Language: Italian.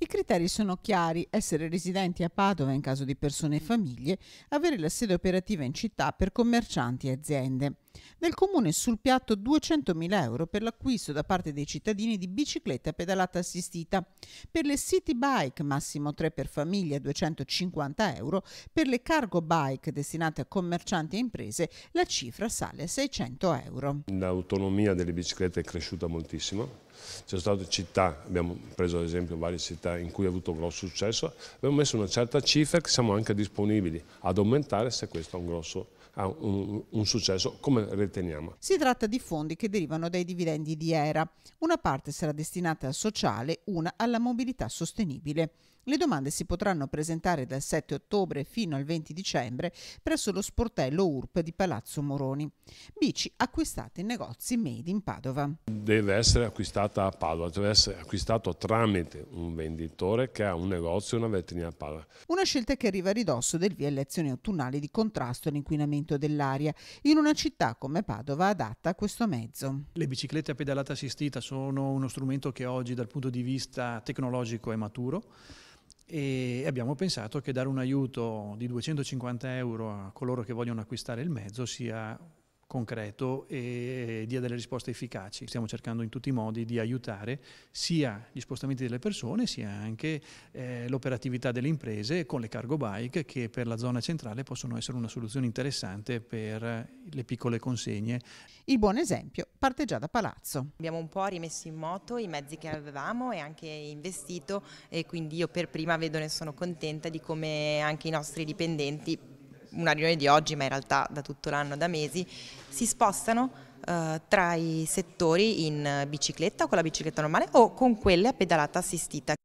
I criteri sono chiari, essere residenti a Padova in caso di persone e famiglie, avere la sede operativa in città per commercianti e aziende. Del comune sul piatto 200.000 euro per l'acquisto da parte dei cittadini di bicicletta pedalata assistita, per le city bike massimo 3 per famiglia 250 euro, per le cargo bike destinate a commercianti e imprese la cifra sale a 600 euro. L'autonomia delle biciclette è cresciuta moltissimo, Ci sono state città, abbiamo preso ad esempio varie città in cui ha avuto grosso successo, abbiamo messo una certa cifra che siamo anche disponibili ad aumentare se questo ha un, grosso, un, un successo come riteniamo. Si tratta di fondi che derivano dai dividendi di ERA. Una parte sarà destinata al sociale, una alla mobilità sostenibile. Le domande si potranno presentare dal 7 ottobre fino al 20 dicembre presso lo sportello URP di Palazzo Moroni. Bici acquistate in negozi made in Padova. Deve essere acquistata a Padova, deve essere acquistato tramite un venditore che ha un negozio e una vetrina a Padova. Una scelta che arriva a ridosso del via alle azioni autunnali di contrasto all'inquinamento dell'aria, in una città come Padova adatta a questo mezzo. Le biciclette a pedalata assistita sono uno strumento che oggi dal punto di vista tecnologico è maturo e abbiamo pensato che dare un aiuto di 250 euro a coloro che vogliono acquistare il mezzo sia concreto e dia delle risposte efficaci. Stiamo cercando in tutti i modi di aiutare sia gli spostamenti delle persone sia anche eh, l'operatività delle imprese con le cargo bike che per la zona centrale possono essere una soluzione interessante per le piccole consegne. Il buon esempio parte già da Palazzo. Abbiamo un po' rimesso in moto i mezzi che avevamo e anche investito e quindi io per prima vedo ne sono contenta di come anche i nostri dipendenti una riunione di oggi, ma in realtà da tutto l'anno, da mesi, si spostano eh, tra i settori in bicicletta con la bicicletta normale o con quelle a pedalata assistita